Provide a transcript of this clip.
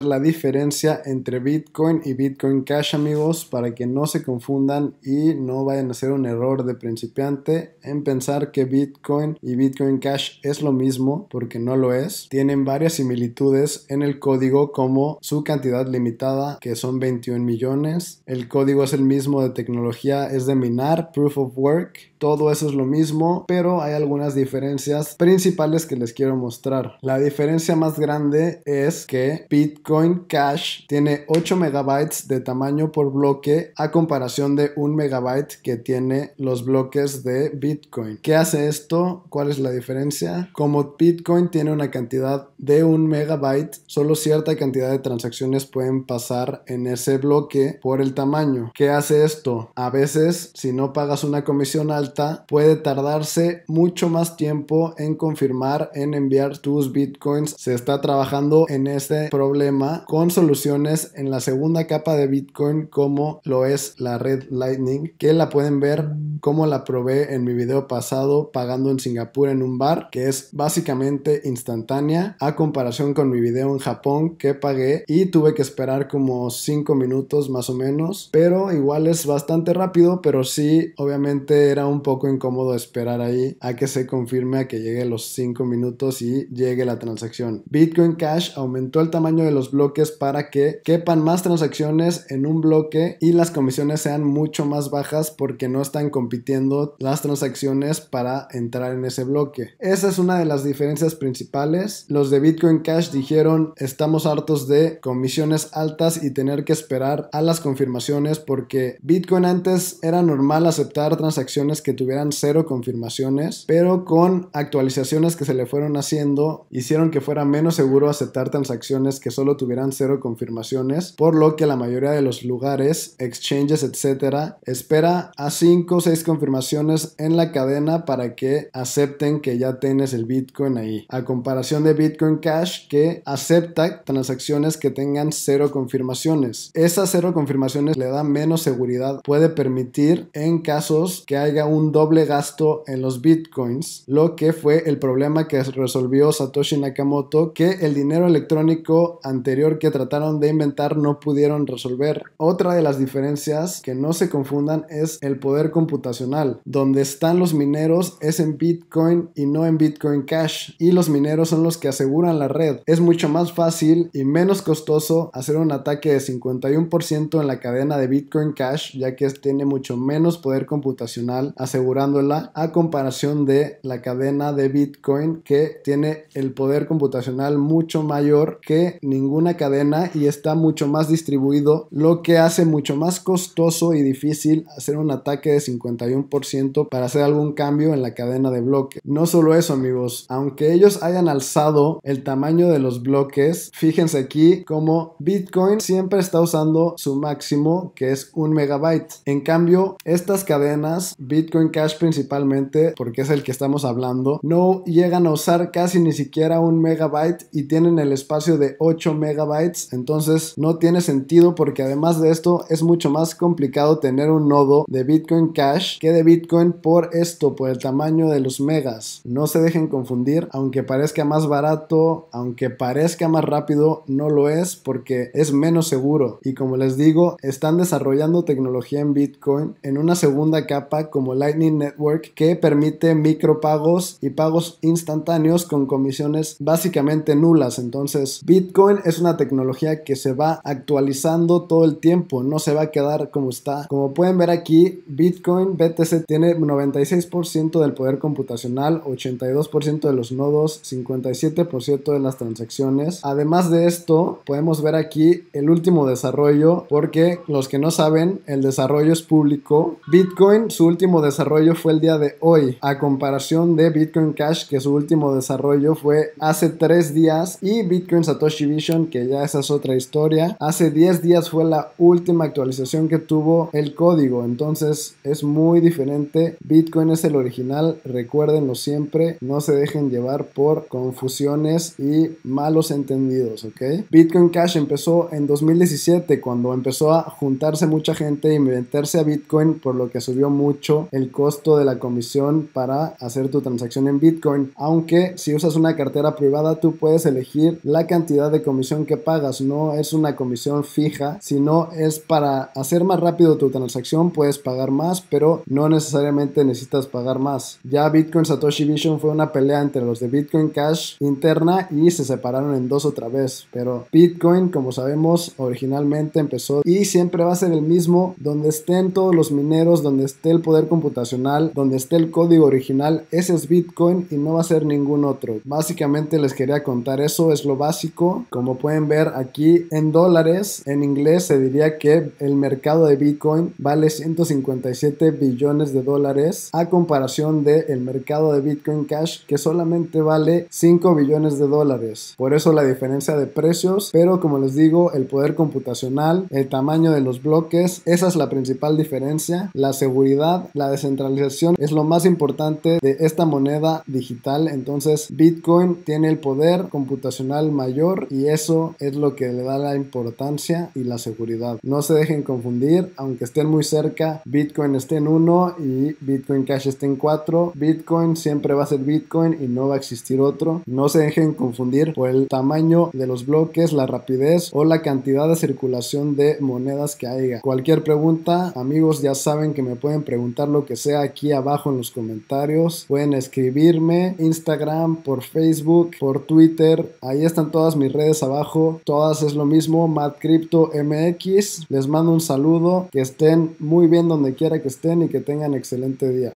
la diferencia entre Bitcoin y Bitcoin Cash amigos para que no se confundan y no vayan a hacer un error de principiante en pensar que Bitcoin y Bitcoin Cash es lo mismo porque no lo es. Tienen varias similitudes en el código como su cantidad limitada que son 21 millones. El código es el mismo de tecnología es de minar, proof of work. Todo eso es lo mismo pero hay algunas diferencias principales que les quiero mostrar. La diferencia más grande es que Bitcoin Bitcoin Cash tiene 8 megabytes de tamaño por bloque a comparación de 1 megabyte que tiene los bloques de Bitcoin. ¿Qué hace esto? ¿Cuál es la diferencia? Como Bitcoin tiene una cantidad de 1 megabyte, solo cierta cantidad de transacciones pueden pasar en ese bloque por el tamaño. ¿Qué hace esto? A veces, si no pagas una comisión alta, puede tardarse mucho más tiempo en confirmar, en enviar tus bitcoins. Se está trabajando en este problema con soluciones en la segunda capa de Bitcoin como lo es la red Lightning, que la pueden ver como la probé en mi video pasado pagando en Singapur en un bar, que es básicamente instantánea a comparación con mi video en Japón que pagué y tuve que esperar como 5 minutos más o menos, pero igual es bastante rápido, pero sí, obviamente era un poco incómodo esperar ahí a que se confirme a que llegue los 5 minutos y llegue la transacción. Bitcoin Cash aumentó el tamaño de los bloques para que quepan más transacciones en un bloque y las comisiones sean mucho más bajas porque no están compitiendo las transacciones para entrar en ese bloque. Esa es una de las diferencias principales. Los de Bitcoin Cash dijeron estamos hartos de comisiones altas y tener que esperar a las confirmaciones porque Bitcoin antes era normal aceptar transacciones que tuvieran cero confirmaciones, pero con actualizaciones que se le fueron haciendo hicieron que fuera menos seguro aceptar transacciones que solo tuvieran cero confirmaciones, por lo que la mayoría de los lugares, exchanges, etcétera, espera a 5 o 6 confirmaciones en la cadena para que acepten que ya tienes el Bitcoin ahí. A comparación de Bitcoin Cash que acepta transacciones que tengan cero confirmaciones. Esas cero confirmaciones le dan menos seguridad, puede permitir en casos que haya un doble gasto en los bitcoins, lo que fue el problema que resolvió Satoshi Nakamoto, que el dinero electrónico ante que trataron de inventar no pudieron resolver. Otra de las diferencias que no se confundan es el poder computacional. Donde están los mineros es en Bitcoin y no en Bitcoin Cash. Y los mineros son los que aseguran la red. Es mucho más fácil y menos costoso hacer un ataque de 51% en la cadena de Bitcoin Cash ya que tiene mucho menos poder computacional asegurándola a comparación de la cadena de Bitcoin que tiene el poder computacional mucho mayor que ningún una cadena y está mucho más distribuido, lo que hace mucho más costoso y difícil hacer un ataque de 51% para hacer algún cambio en la cadena de bloque. No solo eso, amigos, aunque ellos hayan alzado el tamaño de los bloques, fíjense aquí como Bitcoin siempre está usando su máximo, que es un megabyte. En cambio, estas cadenas, Bitcoin Cash principalmente, porque es el que estamos hablando, no llegan a usar casi ni siquiera un megabyte y tienen el espacio de 8 megabytes megabytes, entonces no tiene sentido porque además de esto es mucho más complicado tener un nodo de Bitcoin Cash que de Bitcoin por esto, por el tamaño de los megas. No se dejen confundir, aunque parezca más barato, aunque parezca más rápido, no lo es porque es menos seguro. Y como les digo, están desarrollando tecnología en Bitcoin en una segunda capa como Lightning Network que permite micropagos y pagos instantáneos con comisiones básicamente nulas. Entonces, Bitcoin es una tecnología que se va actualizando todo el tiempo, no se va a quedar como está. Como pueden ver aquí, Bitcoin BTC tiene 96% del poder computacional, 82% de los nodos, 57% de las transacciones. Además de esto, podemos ver aquí el último desarrollo, porque los que no saben, el desarrollo es público. Bitcoin, su último desarrollo fue el día de hoy, a comparación de Bitcoin Cash, que su último desarrollo fue hace tres días, y Bitcoin Satoshi Vision que ya esa es otra historia. Hace 10 días fue la última actualización que tuvo el código, entonces es muy diferente. Bitcoin es el original, recuérdenlo siempre, no se dejen llevar por confusiones y malos entendidos, ¿ok? Bitcoin Cash empezó en 2017 cuando empezó a juntarse mucha gente y meterse a Bitcoin, por lo que subió mucho el costo de la comisión para hacer tu transacción en Bitcoin, aunque si usas una cartera privada tú puedes elegir la cantidad de comisión que pagas no es una comisión fija, sino es para hacer más rápido tu transacción, puedes pagar más, pero no necesariamente necesitas pagar más. Ya Bitcoin Satoshi Vision fue una pelea entre los de Bitcoin Cash interna y se separaron en dos otra vez, pero Bitcoin, como sabemos, originalmente empezó y siempre va a ser el mismo donde estén todos los mineros, donde esté el poder computacional, donde esté el código original, ese es Bitcoin y no va a ser ningún otro. Básicamente les quería contar eso, es lo básico. Como pueden ver aquí en dólares, en inglés se diría que el mercado de Bitcoin vale 157 billones de dólares a comparación de el mercado de Bitcoin Cash que solamente vale 5 billones de dólares. Por eso la diferencia de precios, pero como les digo, el poder computacional, el tamaño de los bloques, esa es la principal diferencia. La seguridad, la descentralización es lo más importante de esta moneda digital. Entonces Bitcoin tiene el poder computacional mayor y es es lo que le da la importancia y la seguridad. No se dejen confundir, aunque estén muy cerca, Bitcoin esté en 1 y Bitcoin Cash esté en 4. Bitcoin siempre va a ser Bitcoin y no va a existir otro. No se dejen confundir por el tamaño de los bloques, la rapidez o la cantidad de circulación de monedas que haya. Cualquier pregunta, amigos, ya saben que me pueden preguntar lo que sea aquí abajo en los comentarios. Pueden escribirme Instagram, por Facebook, por Twitter. Ahí están todas mis redes abajo todas es lo mismo, Mad Crypto MX. Les mando un saludo, que estén muy bien donde quiera que estén y que tengan excelente día.